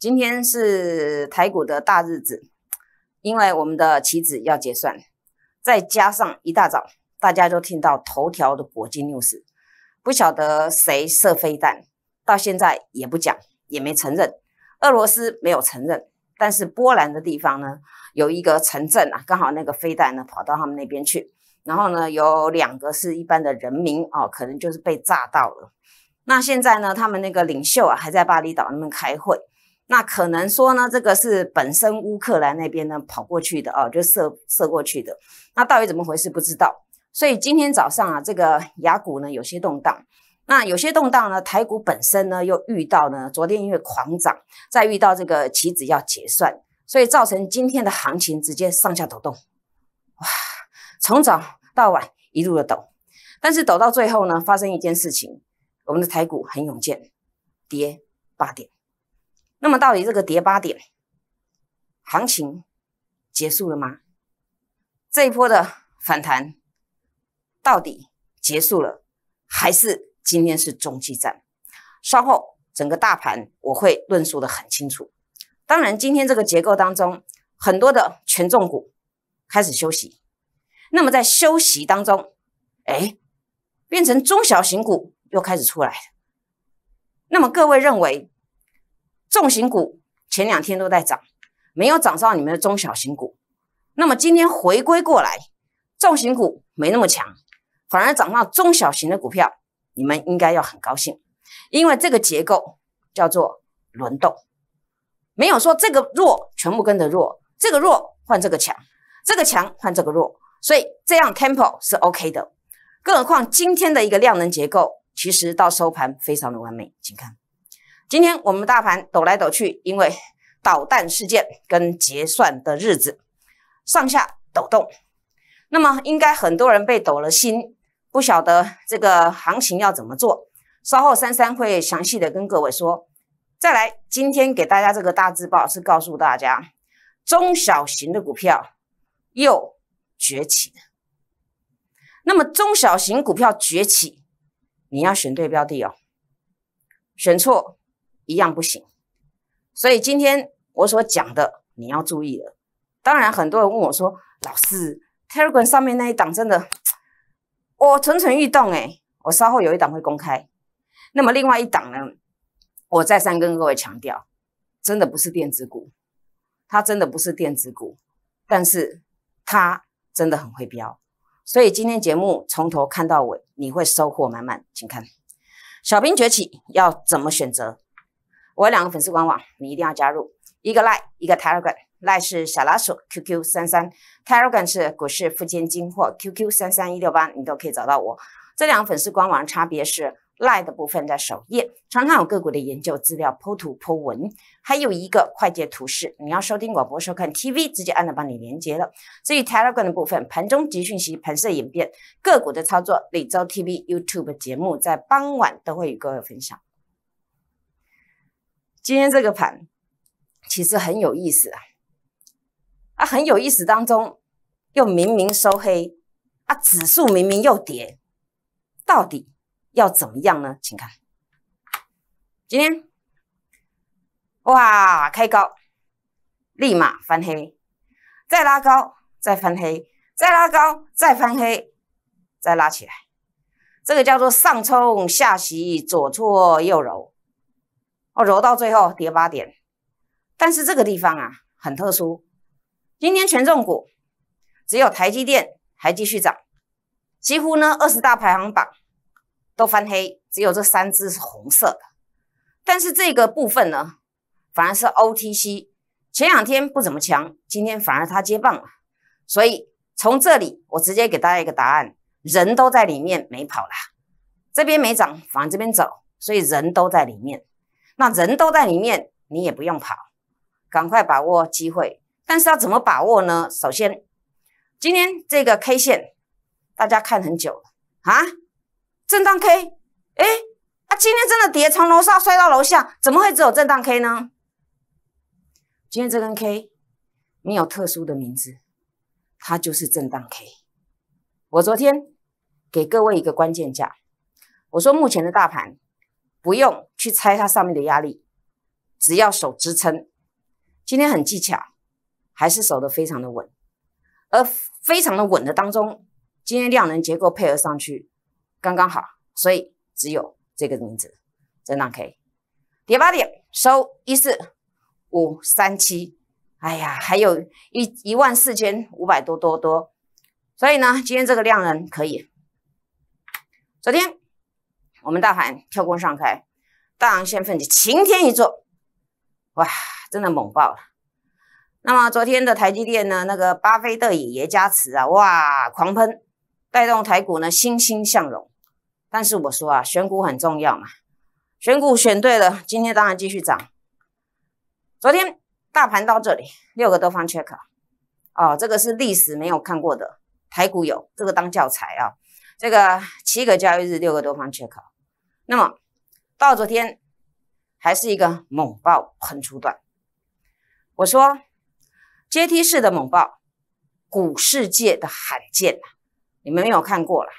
今天是台股的大日子，因为我们的棋子要结算，再加上一大早大家都听到头条的《国际 news》，不晓得谁射飞弹，到现在也不讲，也没承认。俄罗斯没有承认，但是波兰的地方呢，有一个城镇啊，刚好那个飞弹呢跑到他们那边去，然后呢有两个是一般的人民哦，可能就是被炸到了。那现在呢，他们那个领袖啊还在巴厘岛那边开会。那可能说呢，这个是本身乌克兰那边呢跑过去的哦，就射射过去的。那到底怎么回事？不知道。所以今天早上啊，这个雅股呢有些动荡。那有些动荡呢，台股本身呢又遇到呢，昨天因为狂涨，再遇到这个棋子要结算，所以造成今天的行情直接上下抖动。哇，从早到晚一路的抖。但是抖到最后呢，发生一件事情，我们的台股很勇健，跌八点。那么，到底这个跌八点行情结束了吗？这一波的反弹到底结束了，还是今天是中继站？稍后整个大盘我会论述的很清楚。当然，今天这个结构当中，很多的权重股开始休息。那么，在休息当中，哎，变成中小型股又开始出来了。那么，各位认为？重型股前两天都在涨，没有涨上你们的中小型股。那么今天回归过来，重型股没那么强，反而涨上中小型的股票，你们应该要很高兴，因为这个结构叫做轮动，没有说这个弱全部跟着弱，这个弱换这个强，这个强换这个弱，所以这样 tempo 是 OK 的。更何况今天的一个量能结构，其实到收盘非常的完美，请看。今天我们大盘抖来抖去，因为导弹事件跟结算的日子上下抖动。那么应该很多人被抖了心，不晓得这个行情要怎么做。稍后三三会详细的跟各位说。再来，今天给大家这个大字报是告诉大家，中小型的股票又崛起。那么中小型股票崛起，你要选对标的哦，选错。一样不行，所以今天我所讲的你要注意了。当然，很多人问我说：“老师，Telegram 上面那一档真的，我蠢蠢欲动哎。”我稍后有一档会公开。那么另外一档呢，我再三跟各位强调，真的不是电子股，它真的不是电子股，但是它真的很会飙。所以今天节目从头看到尾，你会收获满满。请看，小兵崛起要怎么选择？我有两个粉丝官网，你一定要加入，一个 Line，一个 Telegram。Line 是小拉手 QQ 三三，Telegram 是股市付千金或 QQ 三三一六八，你都可以找到我。这两个粉丝官网差别是 Line 的部分在首页，常常有个股的研究资料、剖图、剖文，还有一个快捷图示。你要收听广播、收看 TV，直接按那帮你连接了。至于 Telegram 的部分，盘中集讯息、盘势演变、个股的操作，每周 TV、YouTube 节目在傍晚都会与各位分享。今天这个盘其实很有意思啊，啊很有意思当中又明明收黑，啊指数明明又跌，到底要怎么样呢？请看，今天哇开高，立马翻黑，再拉高再翻黑，再拉高再翻黑，再拉起来，这个叫做上冲下袭，左搓右揉。揉到最后跌八点，但是这个地方啊很特殊。今天权重股只有台积电还继续涨，几乎呢二十大排行榜都翻黑，只有这三只是红色的。但是这个部分呢，反而是 OTC 前两天不怎么强，今天反而它接棒了。所以从这里我直接给大家一个答案：人都在里面没跑了，这边没涨，而这边走，所以人都在里面。那人都在里面，你也不用跑，赶快把握机会。但是要怎么把握呢？首先，今天这个 K 线大家看很久了啊，震荡 K，哎，啊，今天真的跌，从楼上摔到楼下，怎么会只有震荡 K 呢？今天这根 K，你有特殊的名字，它就是震荡 K。我昨天给各位一个关键价，我说目前的大盘不用。去猜它上面的压力，只要手支撑，今天很技巧，还是守得非常的稳，而非常的稳的当中，今天量能结构配合上去刚刚好，所以只有这个名字震荡以。跌八点收一四五三七，哎呀，还有一一万四千五百多多多，所以呢，今天这个量能可以，昨天我们大盘跳空上开。大阳线奋起，晴天一座，哇，真的猛爆了。那么昨天的台积电呢？那个巴菲特也爷加持啊，哇，狂喷，带动台股呢，欣欣向荣。但是我说啊，选股很重要嘛，选股选对了，今天当然继续涨。昨天大盘到这里，六个多方缺口，哦，这个是历史没有看过的，台股有这个当教材啊。这个七个交易日，六个多方缺口，那么。到昨天还是一个猛爆喷出段，我说阶梯式的猛爆，股世界的罕见你们没有看过了。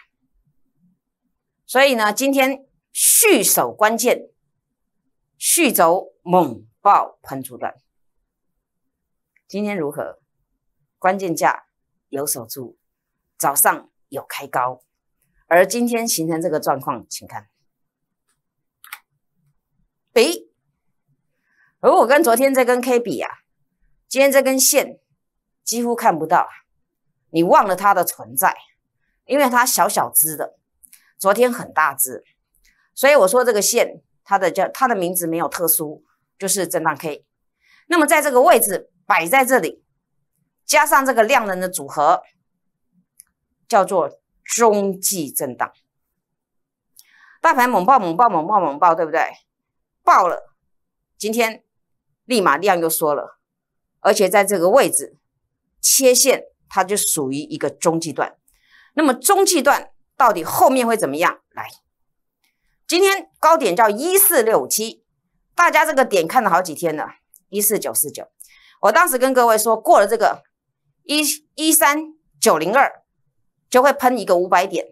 所以呢，今天续手关键，续走猛爆喷出段。今天如何？关键价有守住，早上有开高，而今天形成这个状况，请看。比，而我跟昨天这根 K 比啊，今天这根线几乎看不到，你忘了它的存在，因为它小小只的，昨天很大只，所以我说这个线它的叫它的名字没有特殊，就是震荡 K。那么在这个位置摆在这里，加上这个量能的组合，叫做中继震荡。大盘猛爆猛爆猛爆猛爆，对不对？爆了，今天立马量又缩了，而且在这个位置切线，它就属于一个中继段。那么中继段到底后面会怎么样？来，今天高点叫一四六七，大家这个点看了好几天了，一四九四九。我当时跟各位说过了，这个一一三九零二就会喷一个五百点，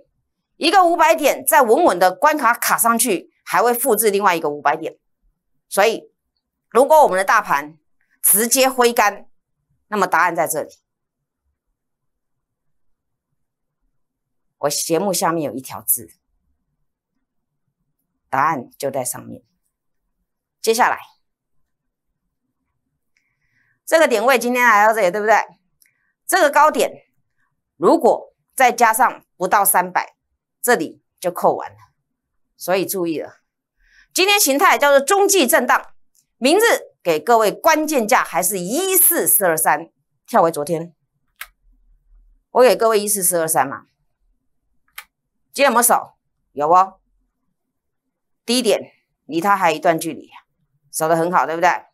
一个五百点再稳稳的关卡卡上去。还会复制另外一个五百点，所以如果我们的大盘直接挥杆，那么答案在这里。我节目下面有一条字，答案就在上面。接下来这个点位今天来到这里，对不对？这个高点如果再加上不到三百，这里就扣完了。所以注意了，今天形态叫做中继震荡，明日给各位关键价还是一四四二三跳回昨天，我给各位一四四二三嘛，今天我们守？有哦，低点离它还有一段距离，守得很好，对不对？好，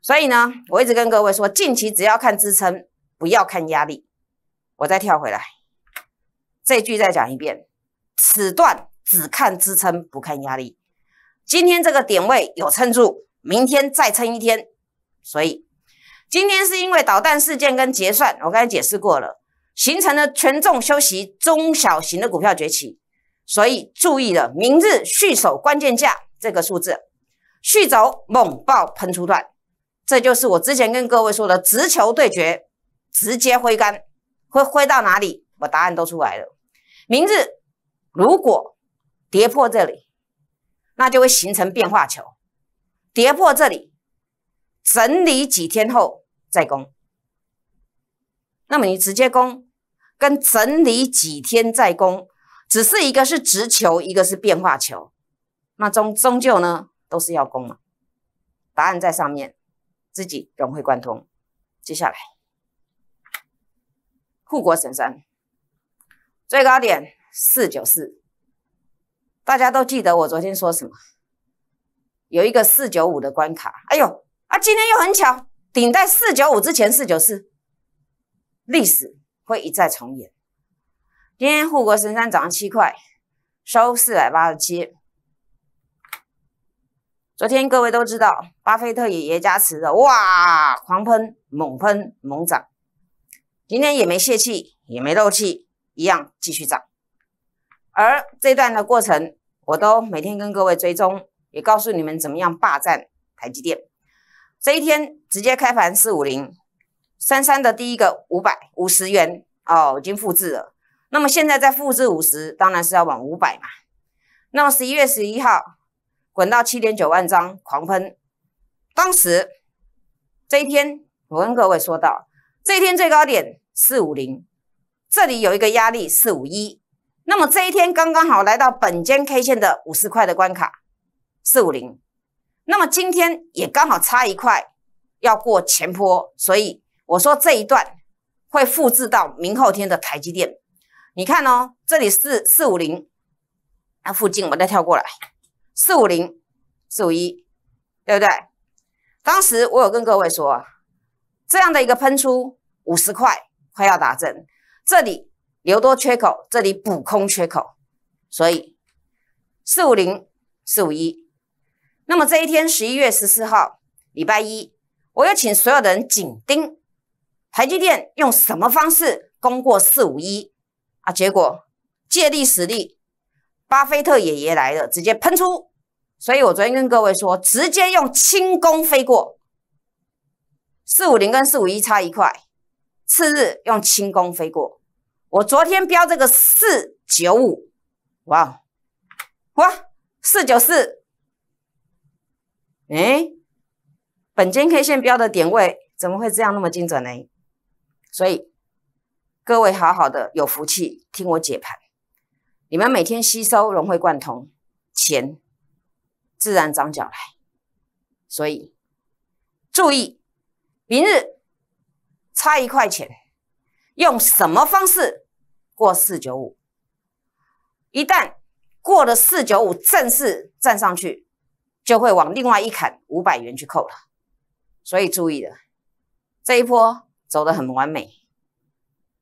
所以呢，我一直跟各位说，近期只要看支撑，不要看压力。我再跳回来，这句再讲一遍，此段。只看支撑不看压力，今天这个点位有撑住，明天再撑一天。所以今天是因为导弹事件跟结算，我刚才解释过了，形成了权重休息，中小型的股票崛起。所以注意了，明日续守关键价这个数字，续走猛爆喷出段，这就是我之前跟各位说的直球对决，直接挥杆会挥到哪里？我答案都出来了。明日如果跌破这里，那就会形成变化球。跌破这里，整理几天后再攻。那么你直接攻，跟整理几天再攻，只是一个是直球，一个是变化球。那终终究呢，都是要攻嘛。答案在上面，自己融会贯通。接下来，护国神山最高点四九四。大家都记得我昨天说什么？有一个四九五的关卡，哎呦啊！今天又很巧，顶在四九五之前，四九四，历史会一再重演。今天护国神山涨七块，收四百八十七。昨天各位都知道，巴菲特也爷加持的，哇，狂喷猛喷猛涨，今天也没泄气，也没漏气，一样继续涨。而这段的过程，我都每天跟各位追踪，也告诉你们怎么样霸占台积电。这一天直接开盘四五零三三的第一个五百五十元哦，已经复制了。那么现在再复制五十，当然是要往五百嘛。那么十一月十一号滚到七点九万张狂喷，当时这一天我跟各位说到，这一天最高点四五零，这里有一个压力四五一。那么这一天刚刚好来到本间 K 线的五十块的关卡，四五零。那么今天也刚好差一块要过前坡，所以我说这一段会复制到明后天的台积电。你看哦，这里是四五零，那附近我再跳过来四五零四五一，对不对？当时我有跟各位说，这样的一个喷出五十块快要打针，这里。留多缺口，这里补空缺口，所以四五零、四五一。那么这一天，十一月十四号，礼拜一，我要请所有的人紧盯台积电用什么方式攻过四五一啊？结果借力使力，巴菲特爷爷来了，直接喷出。所以我昨天跟各位说，直接用轻功飞过四五零跟四五一差一块，次日用轻功飞过。我昨天标这个四九五，哇，哇，四九四，哎，本间 K 线标的点位怎么会这样那么精准呢？所以各位好好的有福气，听我解盘，你们每天吸收融会贯通，钱自然长脚来。所以注意，明日差一块钱，用什么方式？过四九五，一旦过了四九五，正式站上去，就会往另外一坎五百元去扣了。所以注意了，这一波走的很完美，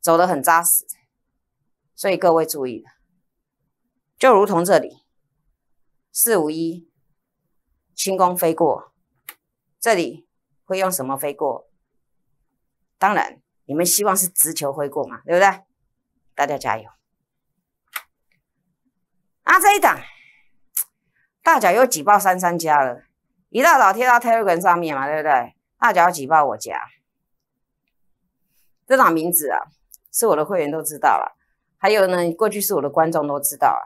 走的很扎实。所以各位注意了，就如同这里四五一轻功飞过，这里会用什么飞过？当然，你们希望是直球飞过嘛，对不对？大家加油！啊，这一档，大脚又挤爆三三家了。一大早贴到 Telegram 上面嘛，对不对？大脚要爆我家。这档名字啊，是我的会员都知道了。还有呢，过去是我的观众都知道啊。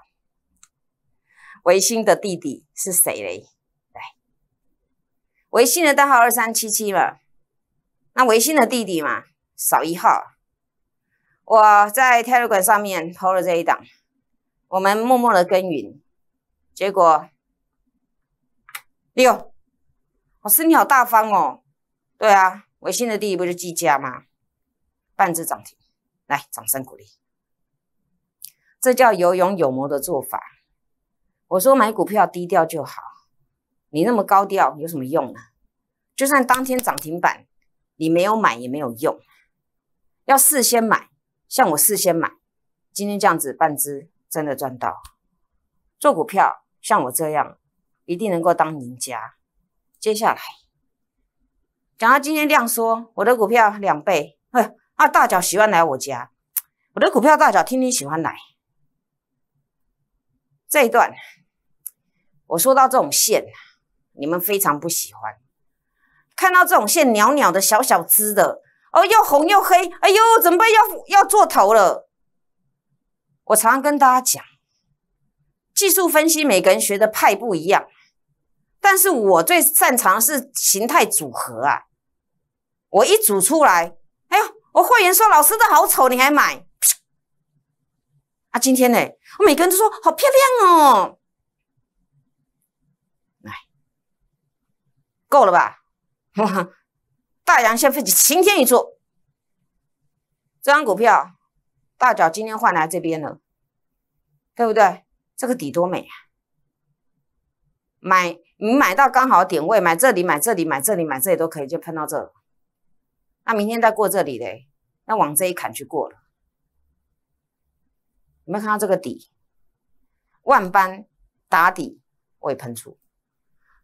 维新的弟弟是谁嘞？来，维新的代号二三七七嘛。那维新的弟弟嘛，少一号。我在 Telegram 上面投了这一档，我们默默的耕耘，结果，六，老师你好大方哦，对啊，微新的第一步就积价吗？半只涨停，来，掌声鼓励，这叫有勇有谋的做法。我说买股票低调就好，你那么高调有什么用呢？就算当天涨停板，你没有买也没有用，要事先买。像我事先买，今天这样子半只真的赚到。做股票像我这样，一定能够当赢家。接下来讲到今天样说我的股票两倍，哎啊大脚喜欢来我家，我的股票大脚天天喜欢来。这一段我说到这种线，你们非常不喜欢，看到这种线袅袅的小小支的。哦，又红又黑，哎呦，准备要要做头了。我常常跟大家讲，技术分析每个人学的派不一样，但是我最擅长是形态组合啊。我一组出来，哎呦，我会员说老师的好丑，你还买？啊，今天呢，我每个人都说好漂亮哦。来，够了吧？大阳线飞起，晴天一出，这张股票大脚今天换来这边了，对不对？这个底多美啊！买你买到刚好点位，买这里，买这里，买这里，买这里都可以，就碰到这了。那明天再过这里嘞，那往这一砍去过了。有没有看到这个底？万般打底未喷出。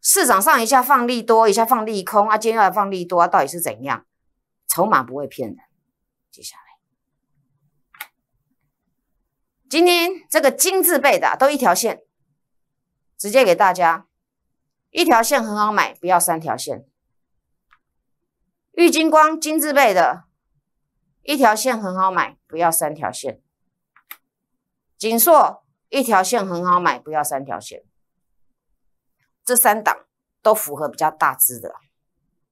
市场上一下放利多，一下放利空啊，今天又来放利多，到底是怎样？筹码不会骗人。接下来，今天这个金字背的都一条线，直接给大家一条线很好买，不要三条线。玉金光金字背的，一条线很好买，不要三条线。锦硕一条线很好买，不要三条线。这三档都符合比较大致的，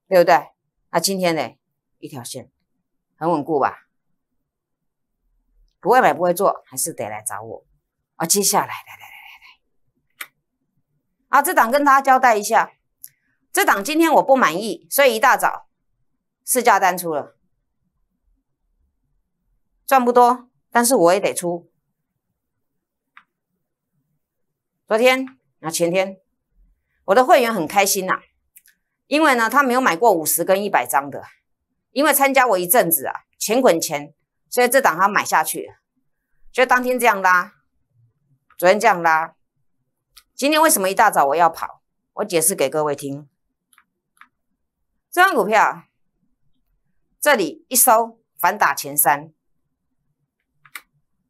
对不对？那今天呢，一条线很稳固吧？不会买不会做，还是得来找我啊！接下来来来来来来，啊，这档跟大家交代一下，这档今天我不满意，所以一大早试驾单出了，赚不多，但是我也得出。昨天啊，前天。我的会员很开心呐，因为呢，他没有买过五十跟一百张的，因为参加我一阵子啊，钱滚钱，所以这档他买下去，就当天这样拉，昨天这样拉，今天为什么一大早我要跑？我解释给各位听，这张股票这里一收反打前三，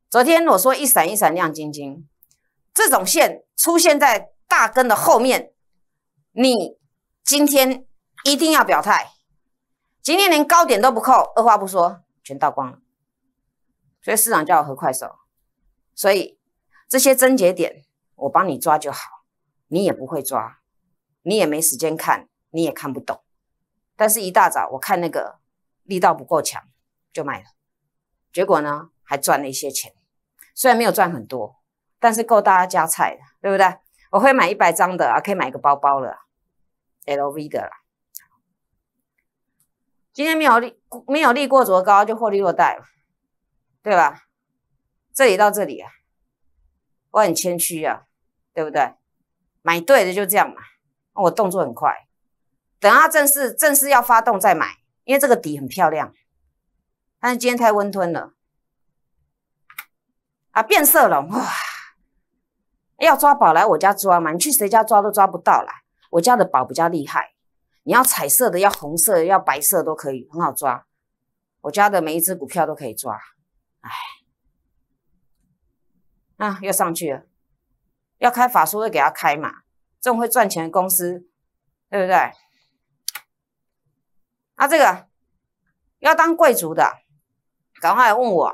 昨天我说一闪一闪亮晶晶，这种线出现在大根的后面。你今天一定要表态，今天连高点都不扣，二话不说全倒光了。所以市场叫我和快手，所以这些真节点我帮你抓就好，你也不会抓，你也没时间看，你也看不懂。但是一大早我看那个力道不够强，就卖了，结果呢还赚了一些钱，虽然没有赚很多，但是够大家加菜的，对不对？我会买一百张的啊，可以买个包包了，LV 的啦。今天没有利没有利过卓高，就获利落袋，对吧？这里到这里啊，我很谦虚啊，对不对？买对的就这样嘛，我动作很快，等它正式正式要发动再买，因为这个底很漂亮，但是今天太温吞了啊，变色龙哇！要抓宝来我家抓嘛？你去谁家抓都抓不到啦！我家的宝比较厉害，你要彩色的，要红色，要白色都可以，很好抓。我家的每一只股票都可以抓。哎，啊，又上去了，要开法术会给他开嘛？这种会赚钱的公司，对不对？那这个要当贵族的，赶快来问我。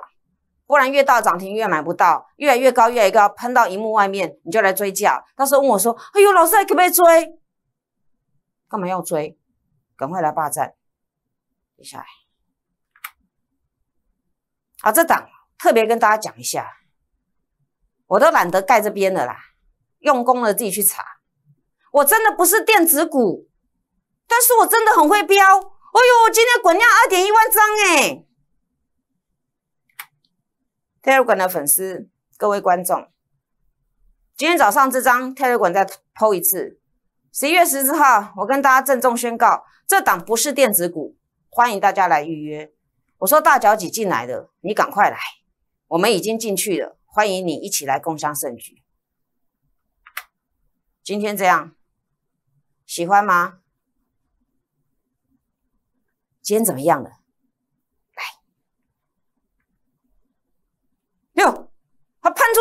不然越到涨停越买不到，越来越高越来越高，喷到屏幕外面你就来追价，到时候问我说：“哎呦，老师还可不可以追？干嘛要追？赶快来霸占！”接下来，啊，这档特别跟大家讲一下，我都懒得盖这边的啦，用功了自己去查。我真的不是电子股，但是我真的很会飙。哎呦，今天滚量二点一万张哎。泰勒馆的粉丝，各位观众，今天早上这张泰勒馆再剖一次。十一月十四号，我跟大家郑重宣告，这档不是电子股，欢迎大家来预约。我说大脚几进来的，你赶快来，我们已经进去了，欢迎你一起来共襄盛举。今天这样，喜欢吗？今天怎么样了？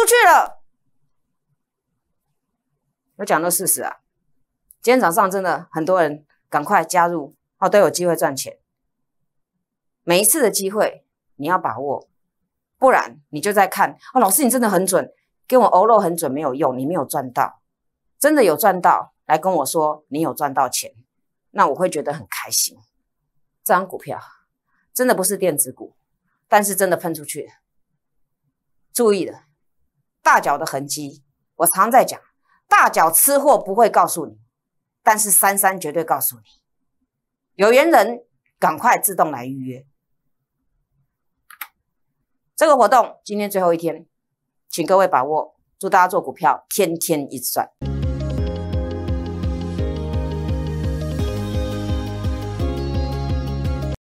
去了，我讲到事实啊！今天早上真的很多人，赶快加入哦，都有机会赚钱。每一次的机会你要把握，不然你就在看哦。老师，你真的很准，跟我欧漏很准没有用，你没有赚到，真的有赚到来跟我说，你有赚到钱，那我会觉得很开心。这张股票真的不是电子股，但是真的喷出去，注意的。大脚的痕迹，我常在讲，大脚吃货不会告诉你，但是珊珊绝对告诉你，有缘人赶快自动来预约，这个活动今天最后一天，请各位把握，祝大家做股票天天一直赚。